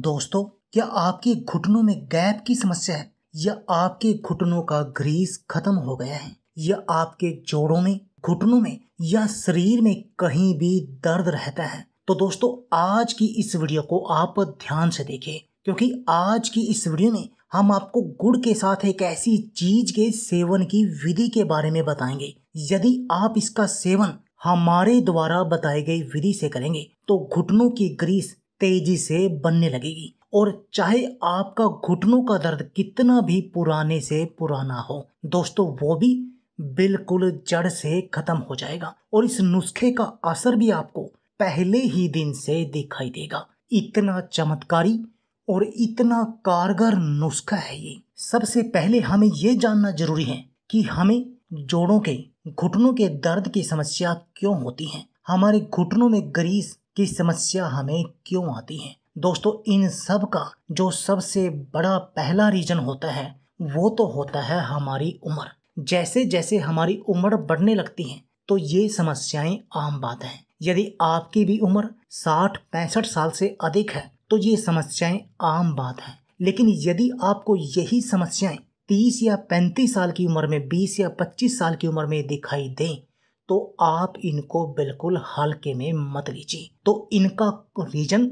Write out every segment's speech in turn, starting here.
दोस्तों क्या आपके घुटनों में गैप की समस्या है या आपके घुटनों का ग्रीस खत्म हो गया है या आपके जोड़ों में घुटनों में या शरीर में कहीं भी दर्द रहता है तो दोस्तों आज की इस वीडियो को आप ध्यान से देखें क्योंकि आज की इस वीडियो में हम आपको गुड़ के साथ एक ऐसी चीज के सेवन की विधि के बारे में बताएंगे यदि आप इसका सेवन हमारे द्वारा बताई गई विधि से करेंगे तो घुटनों की ग्रीस तेजी से बनने लगेगी और चाहे आपका घुटनों का दर्द कितना भी पुराने से पुराना हो दोस्तों वो भी बिल्कुल जड़ से खत्म हो जाएगा और इस नुस्खे का असर भी आपको पहले ही दिन से दिखाई देगा इतना चमत्कारी और इतना कारगर नुस्खा है ये सबसे पहले हमें ये जानना जरूरी है कि हमें जोड़ों के घुटनों के दर्द की समस्या क्यों होती है हमारे घुटनों में ग्रीस की समस्या हमें क्यों आती है दोस्तों इन सब का जो सबसे बड़ा पहला रीजन होता है वो तो होता है हमारी उम्र जैसे जैसे हमारी उम्र बढ़ने लगती है तो ये समस्याएं आम बात है यदि आपकी भी उम्र साठ पैंसठ साल से अधिक है तो ये समस्याएं आम बात है लेकिन यदि आपको यही समस्याएं तीस या पैंतीस साल की उम्र में बीस या पच्चीस साल की उम्र में दिखाई दें तो आप इनको बिल्कुल हल्के में मत लीजिए तो इनका रीजन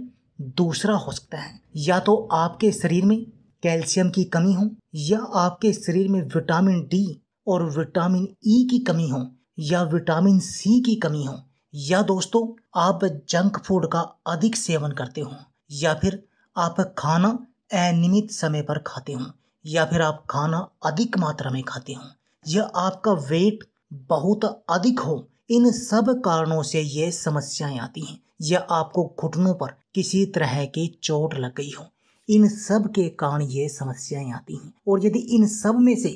दूसरा हो सकता है या तो आपके शरीर में कैल्शियम की कमी हो या आपके शरीर में विटामिन डी और विटामिन ई e की कमी हो या विटामिन सी की कमी हो या दोस्तों आप जंक फूड का अधिक सेवन करते हो या फिर आप खाना अनियमित समय पर खाते हो या फिर आप खाना अधिक मात्रा में खाते हो या आपका वेट बहुत अधिक हो इन सब कारणों से ये समस्याएं आती हैं या आपको घुटनों पर किसी तरह की चोट लग गई हो इन सब के कारण ये समस्याएं आती हैं और यदि इन सब में से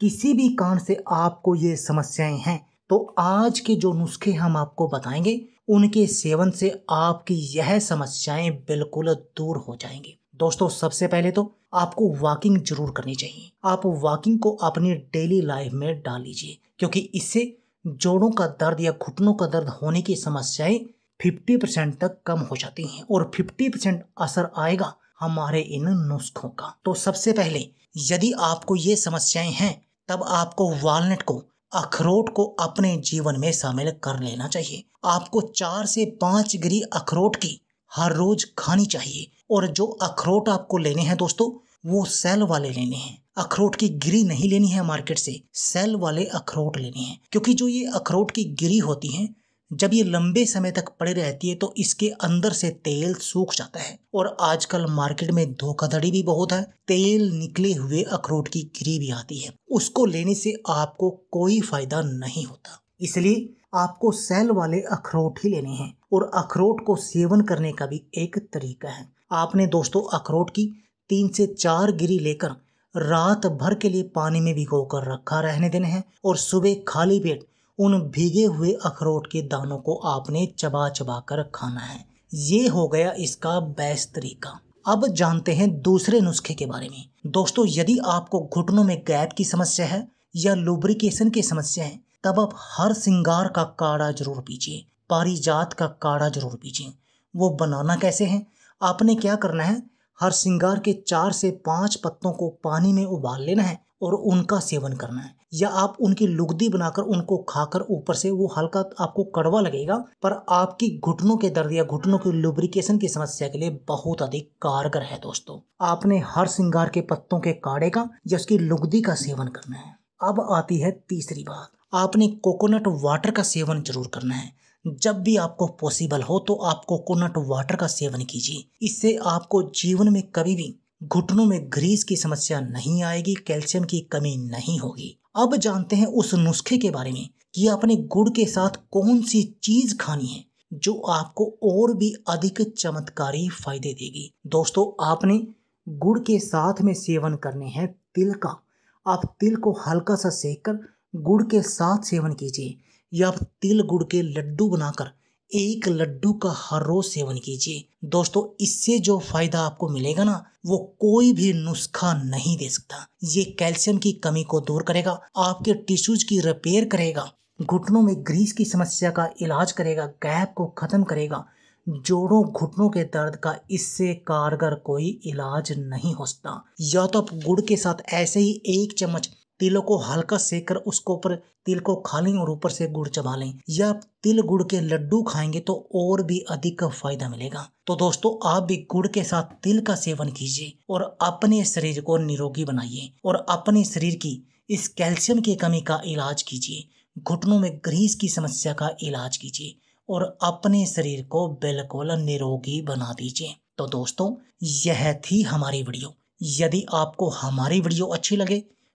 किसी भी कारण से आपको ये समस्याएं हैं तो आज के जो नुस्खे हम आपको बताएंगे उनके सेवन से आपकी यह समस्याएं बिल्कुल दूर हो जाएंगी दोस्तों सबसे पहले तो आपको वॉकिंग जरूर करनी चाहिए आप वॉकिंग को अपनी डेली लाइफ में डाल लीजिए क्योंकि इससे जोड़ों का दर्द या घुटनों का दर्द होने की समस्याएं 50 परसेंट तक कम हो जाती हैं और 50 परसेंट असर आएगा हमारे इन नुस्खों का तो सबसे पहले यदि आपको ये समस्याएं हैं तब आपको वालनट को अखरोट को अपने जीवन में शामिल कर लेना चाहिए आपको चार से पांच गिरी अखरोट की हर रोज खानी चाहिए और जो अखरोट आपको लेने हैं दोस्तों वो सेल वाले लेने हैं अखरोट की गिरी नहीं लेनी है मार्केट से सेल वाले अखरोट लेने हैं क्योंकि जो ये अखरोट की गिरी होती है जब ये लंबे समय तक पड़े रहती है तो इसके अंदर से तेल सूख जाता है और आजकल मार्केट में धोखाधड़ी भी बहुत है तेल निकले हुए अखरोट की गिरी भी आती है उसको लेने से आपको कोई फायदा नहीं होता इसलिए आपको सेल वाले अखरोट ही लेने हैं और अखरोट को सेवन करने का भी एक तरीका है आपने दोस्तों अखरोट की तीन से चार गिरी लेकर रात भर के लिए पानी में भिगो कर रखा रहने देने हैं और सुबह खाली पेट उन भीगे हुए अखरोट के दानों को आपने चबा चबा कर खाना है ये हो गया इसका बेस्ट तरीका अब जानते हैं दूसरे नुस्खे के बारे में दोस्तों यदि आपको घुटनों में गैप की समस्या है या लुब्रिकेशन की समस्या है तब आप हर सिंगार का काढ़ा जरूर पीजिए पारिजात का काढ़ा जरूर पीजिए वो बनाना कैसे है आपने क्या करना है हर सिंगार के चार से पांच पत्तों को पानी में उबाल लेना है और उनका सेवन करना है या आप उनकी लुगदी बनाकर उनको खाकर ऊपर से वो हल्का आपको कड़वा लगेगा पर आपकी घुटनों के दर्द या घुटनों के लुब्रिकेशन की समस्या के लिए बहुत अधिक कारगर है दोस्तों आपने हर सिंगार के पत्तों के काढ़े का या उसकी लुगदी का सेवन करना है अब आती है तीसरी बात आपने कोकोनट वाटर का सेवन जरूर करना है जब भी आपको पॉसिबल हो तो आप कोकोनट वाटर का सेवन कीजिए इससे आपको जीवन में कभी भी घुटनों में ग्रीस की समस्या नहीं आएगी कैल्शियम की कमी नहीं होगी अब जानते हैं उस नुस्खे के बारे में कि अपने गुड़ के साथ कौन सी चीज खानी है जो आपको और भी अधिक चमत्कारी फायदे देगी दोस्तों आपने गुड़ के साथ में सेवन करने हैं तिल का आप तिल को हल्का सा सेक कर गुड़ के साथ सेवन कीजिए या तिल गुड़ के लड्डू बनाकर एक लड्डू का हर रोज सेवन कीजिए दोस्तों इससे जो फायदा आपको मिलेगा ना वो कोई भी नुस्खा नहीं दे सकता ये कैल्शियम की कमी को दूर करेगा आपके टिश्यूज की रिपेयर करेगा घुटनों में ग्रीस की समस्या का इलाज करेगा गैप को खत्म करेगा जोड़ों घुटनों के दर्द का इससे कारगर कोई इलाज नहीं हो सकता या तो आप गुड़ के साथ ऐसे ही एक चम्मच तिलों को हल्का सेक कर उसको ऊपर तिल को खा लें और ऊपर से गुड़ चबा लें या तिल गुड़ के लड्डू खाएंगे तो और भी अधिक फायदा मिलेगा तो दोस्तों आप भी गुड़ के साथ तिल का सेवन कीजिए और अपने शरीर को निरोगी बनाइए और अपने शरीर की इस कैल्शियम की कमी का इलाज कीजिए घुटनों में ग्रीस की समस्या का इलाज कीजिए और अपने शरीर को बिल्कुल निरोगी बना दीजिए तो दोस्तों यह थी हमारी वीडियो यदि आपको हमारी वीडियो अच्छी लगे